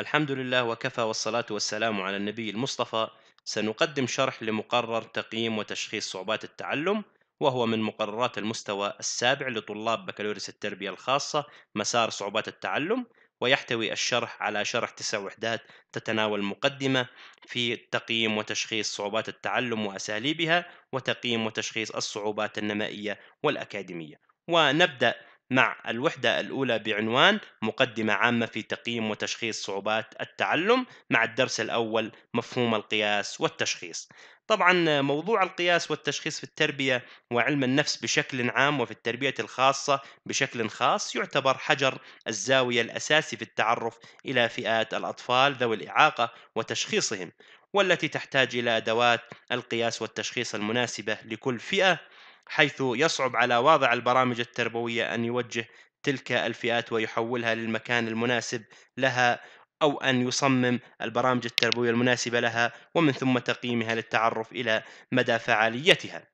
الحمد لله وكفى والصلاة والسلام على النبي المصطفى سنقدم شرح لمقرر تقييم وتشخيص صعوبات التعلم وهو من مقررات المستوى السابع لطلاب بكالوريوس التربية الخاصة مسار صعوبات التعلم ويحتوي الشرح على شرح تسع وحدات تتناول مقدمة في تقييم وتشخيص صعوبات التعلم وأساليبها وتقييم وتشخيص الصعوبات النمائية والأكاديمية ونبدأ مع الوحدة الأولى بعنوان مقدمة عامة في تقييم وتشخيص صعوبات التعلم مع الدرس الأول مفهوم القياس والتشخيص طبعا موضوع القياس والتشخيص في التربية وعلم النفس بشكل عام وفي التربية الخاصة بشكل خاص يعتبر حجر الزاوية الأساسي في التعرف إلى فئات الأطفال ذوي الإعاقة وتشخيصهم والتي تحتاج إلى أدوات القياس والتشخيص المناسبة لكل فئة حيث يصعب على واضع البرامج التربوية أن يوجه تلك الفئات ويحولها للمكان المناسب لها أو أن يصمم البرامج التربوية المناسبة لها ومن ثم تقييمها للتعرف إلى مدى فعاليتها.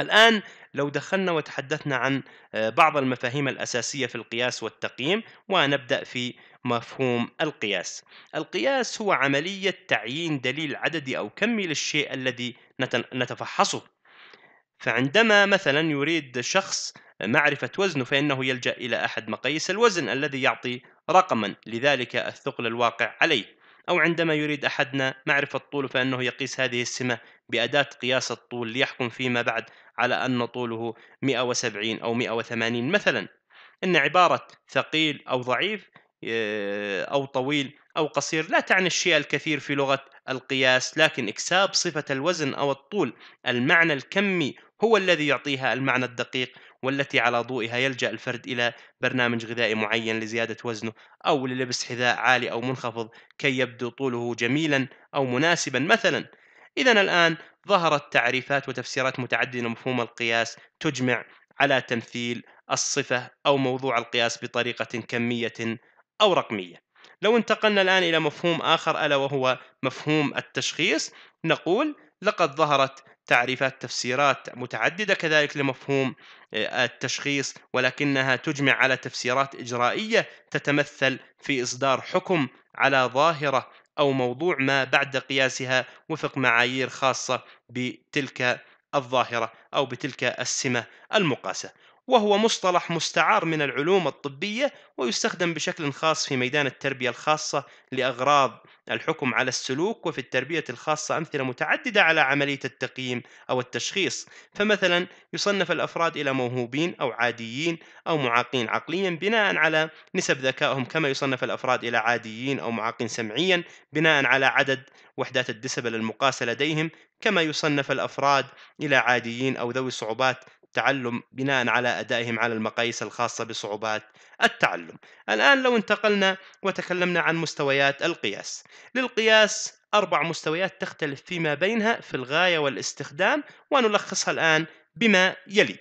الآن لو دخلنا وتحدثنا عن آه، بعض المفاهيم الأساسية في القياس والتقييم ونبدأ في مفهوم القياس. القياس هو عملية تعيين دليل عددي أو كمي للشيء الذي نتفحصه فعندما مثلا يريد شخص معرفة وزنه فإنه يلجأ إلى أحد مقاييس الوزن الذي يعطي رقما لذلك الثقل الواقع عليه أو عندما يريد أحدنا معرفة طوله فإنه يقيس هذه السمة بأداة قياس الطول ليحكم فيما بعد على أن طوله 170 أو 180 مثلا إن عبارة ثقيل أو ضعيف آه، أو طويل أو قصير لا تعني الشيء الكثير في لغة القياس لكن إكساب صفة الوزن أو الطول المعنى الكمي هو الذي يعطيها المعنى الدقيق والتي على ضوئها يلجأ الفرد إلى برنامج غذائي معين لزيادة وزنه أو للبس حذاء عالي أو منخفض كي يبدو طوله جميلا أو مناسبا مثلا إذا الآن ظهرت تعريفات وتفسيرات متعددة لمفهوم القياس تجمع على تمثيل الصفة أو موضوع القياس بطريقة كمية أو رقمية لو انتقلنا الآن إلى مفهوم آخر ألا وهو مفهوم التشخيص نقول لقد ظهرت تعريفات تفسيرات متعددة كذلك لمفهوم آه، التشخيص ولكنها تجمع على تفسيرات إجرائية تتمثل في إصدار حكم على ظاهرة أو موضوع ما بعد قياسها وفق معايير خاصة بتلك الظاهرة أو بتلك السمة المقاسة وهو مصطلح مستعار من العلوم الطبية ويستخدم بشكل خاص في ميدان التربية الخاصة لأغراض الحكم على السلوك وفي التربية الخاصة أمثلة متعددة على عملية التقييم أو التشخيص فمثلا يصنف الأفراد إلى موهوبين أو عاديين أو معاقين عقليا بناء على نسب ذكائهم كما يصنف الأفراد إلى عاديين أو معاقين سمعيا بناء على عدد وحدات الدسبل المقاسة لديهم كما يصنف الأفراد إلى عاديين أو ذوي صعوبات تعلم بناء على أدائهم على المقاييس الخاصة بصعوبات التعلم الآن لو انتقلنا وتكلمنا عن مستويات القياس للقياس أربع مستويات تختلف فيما بينها في الغاية والاستخدام ونلخصها الآن بما يلي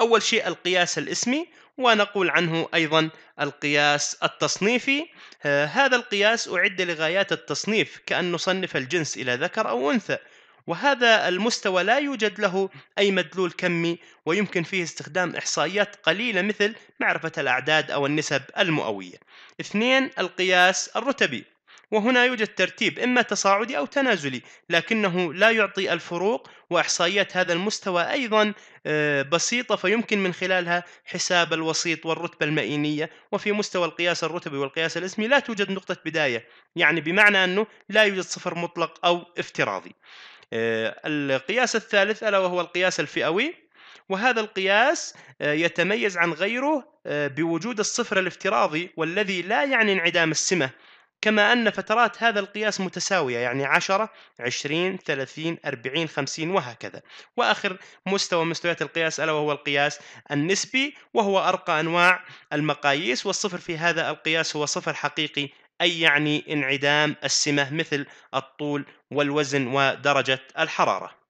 أول شيء القياس الاسمي ونقول عنه أيضا القياس التصنيفي آه، هذا القياس أعد لغايات التصنيف كأن نصنف الجنس إلى ذكر أو أنثى وهذا المستوى لا يوجد له أي مدلول كمي ويمكن فيه استخدام إحصائيات قليلة مثل معرفة الأعداد أو النسب المئوية اثنين القياس الرتبي وهنا يوجد ترتيب إما تصاعدي أو تنازلي لكنه لا يعطي الفروق وإحصائيات هذا المستوى أيضا آه، بسيطة فيمكن من خلالها حساب الوسيط والرتبة المئينية وفي مستوى القياس الرتبي والقياس الاسمي لا توجد نقطة بداية يعني بمعنى أنه لا يوجد صفر مطلق أو افتراضي آه، القياس الثالث ألا وهو القياس الفئوي وهذا القياس آه، يتميز عن غيره بوجود الصفر الافتراضي والذي لا يعني انعدام السمة كما أن فترات هذا القياس متساوية يعني 10 20 30 40 50 وهكذا وآخر مستوى مستويات القياس ألا وهو القياس النسبي وهو أرقى أنواع المقاييس والصفر في هذا القياس هو صفر حقيقي أي يعني انعدام السمة مثل الطول والوزن ودرجة الحرارة